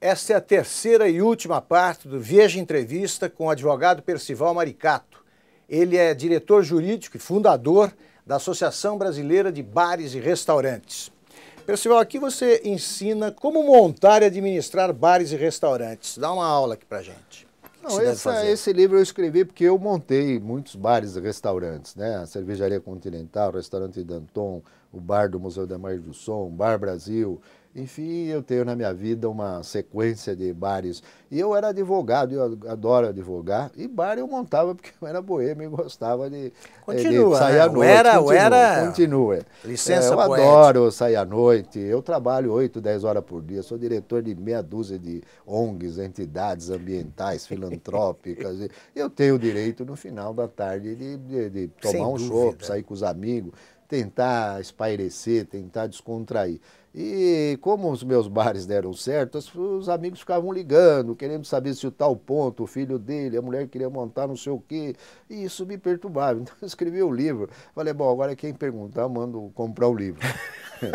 Esta é a terceira e última parte do Veja Entrevista com o advogado Percival Maricato. Ele é diretor jurídico e fundador da Associação Brasileira de Bares e Restaurantes. Percival, aqui você ensina como montar e administrar bares e restaurantes. Dá uma aula aqui pra gente. Não, essa, esse livro eu escrevi porque eu montei muitos bares e restaurantes, né? A Cervejaria Continental, o Restaurante Danton, o bar do Museu da Margem do Som, Bar Brasil. Enfim, eu tenho na minha vida uma sequência de bares. E eu era advogado, eu adoro advogar, e bar eu montava porque eu era boêmio e gostava de, eh, continua, de sair né? à noite. Era, continua, era... continua. Licença, é, Eu poética. adoro sair à noite, eu trabalho 8, 10 horas por dia, sou diretor de meia dúzia de ONGs, entidades ambientais, filantrópicas. eu tenho o direito, no final da tarde, de, de, de tomar Sem um dúvida. sair com os amigos tentar espairecer, tentar descontrair. E como os meus bares deram certo, os amigos ficavam ligando, querendo saber se o tal ponto, o filho dele, a mulher queria montar não sei o quê. E isso me perturbava. Então eu escrevi o livro. Falei, bom, agora quem perguntar, mando comprar o livro.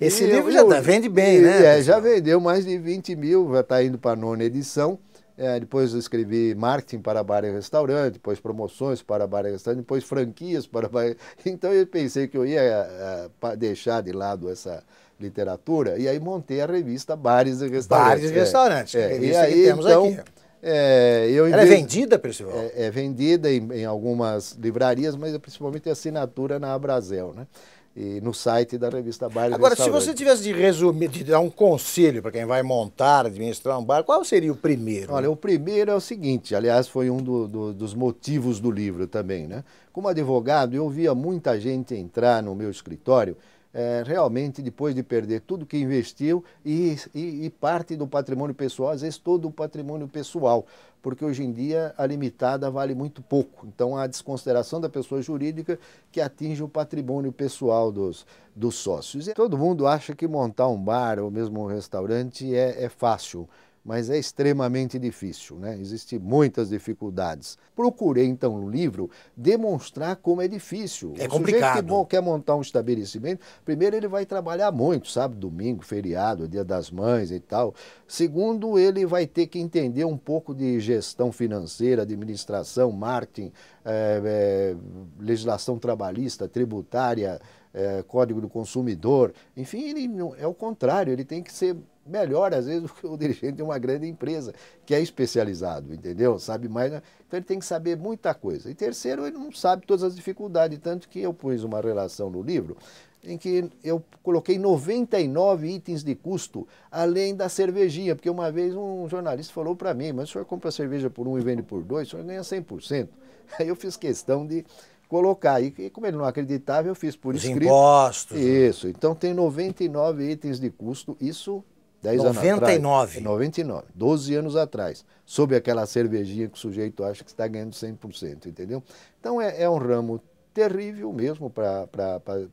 Esse e livro eu, já eu, tá, vende bem, né? e, né? É, já vendeu mais de 20 mil, já está indo para a nona edição. É, depois escrevi marketing para bar e restaurante, depois promoções para bar e restaurante, depois franquias para bar. Então eu pensei que eu ia uh, deixar de lado essa literatura e aí montei a revista Bares e Restaurantes. Bares e Restaurantes, é, é, é revista e aí, que temos então, aqui. É, eu, Ela é vendida, pessoal. É, é vendida em, em, algumas livrarias, mas é principalmente assinatura na Abrazel, né? e no site da revista Bar. Agora, se você tivesse de resumir, de dar um conselho para quem vai montar, administrar um bar, qual seria o primeiro? Olha, o primeiro é o seguinte, aliás, foi um do, do, dos motivos do livro também, né? Como advogado, eu via muita gente entrar no meu escritório é, realmente depois de perder tudo que investiu e, e, e, parte do patrimônio pessoal, às vezes todo o patrimônio pessoal, porque hoje em dia a limitada vale muito pouco. Então há a desconsideração da pessoa jurídica que atinge o patrimônio pessoal dos, dos sócios. E todo mundo acha que montar um bar ou mesmo um restaurante é, é fácil mas é extremamente difícil, né? Existem muitas dificuldades. Procurei, então, no livro, demonstrar como é difícil. É complicado. O sujeito que quer montar um estabelecimento, primeiro ele vai trabalhar muito, sabe? Domingo, feriado, dia das mães e tal. Segundo, ele vai ter que entender um pouco de gestão financeira, administração, marketing, é, é, legislação trabalhista, tributária, é, código do consumidor. Enfim, ele não, é o contrário, ele tem que ser melhor, às vezes, do que o dirigente de uma grande empresa, que é especializado, entendeu? Sabe mais. Né? Então ele tem que saber muita coisa. E terceiro, ele não sabe todas as dificuldades. Tanto que eu pus uma relação no livro em que eu coloquei 99 itens de custo, além da cervejinha, porque uma vez um jornalista falou para mim, mas o senhor compra cerveja por um e vende por dois, o senhor ganha 100%. Aí eu fiz questão de colocar, e como ele não acreditava, eu fiz por Os escrito. impostos. Né? Isso, então tem 99 itens de custo, isso 10 anos atrás. 99. 99, 12 anos atrás. Sob aquela cervejinha que o sujeito acha que está ganhando 100%, entendeu? Então é, é um ramo terrível mesmo para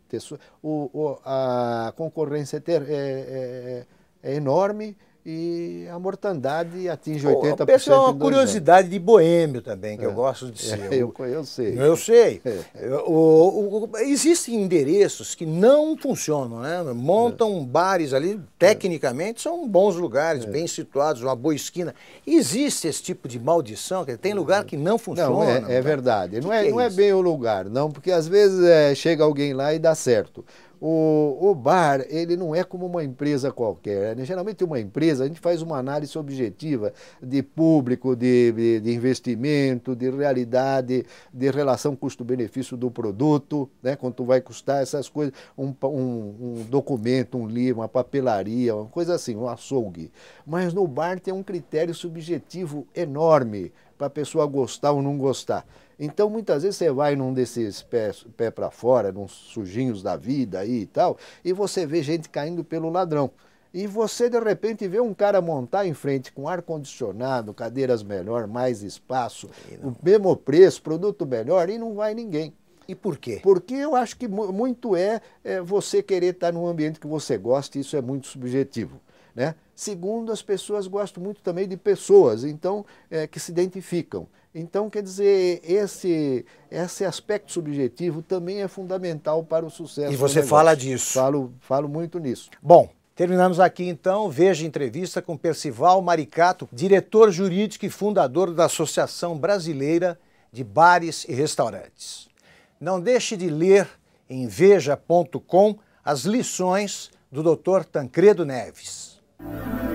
ter. O, o, a concorrência é, ter, é, é, é, é enorme e a mortandade atinge 80%. Pessoal, é uma curiosidade anos. de boêmio também, que é. eu gosto de ser. eu, eu sei. Eu sei. É. O, o, existem endereços que não funcionam, né? Montam é. bares ali, tecnicamente são bons lugares, é. bem situados, uma boa esquina. Existe esse tipo de maldição, que tem lugar que não funciona. Não, é, verdade. não, é, não é bem o lugar, não, porque às vezes chega alguém lá e dá certo. O, o bar, ele não é como uma empresa qualquer. Né? Geralmente uma empresa, a gente faz uma análise objetiva de público, de, de, de investimento, de realidade, de relação custo-benefício do produto, né? quanto vai custar essas coisas, um, um, um documento, um livro, uma papelaria, uma coisa assim, um açougue. Mas no bar tem um critério subjetivo enorme para a pessoa gostar ou não gostar. Então, muitas vezes você vai num desses pés, pé, para fora, nos sujinhos da vida aí e tal, e você vê gente caindo pelo ladrão. E você, de repente, vê um cara montar em frente com ar-condicionado, cadeiras melhor, mais espaço, o mesmo preço, produto melhor, e não vai ninguém. E por quê? Porque eu acho que muito é, é você querer estar num ambiente que você gosta, e isso é muito subjetivo, né? Segundo, as pessoas gostam muito também de pessoas, então, é, que se identificam. Então, quer dizer, esse, esse aspecto subjetivo também é fundamental para o sucesso. E você fala disso. Falo, falo muito nisso. Bom, Terminamos aqui então, veja entrevista com Percival Maricato, diretor jurídico e fundador da Associação Brasileira de Bares e Restaurantes. Não deixe de ler em veja.com as lições do Dr. Tancredo Neves. you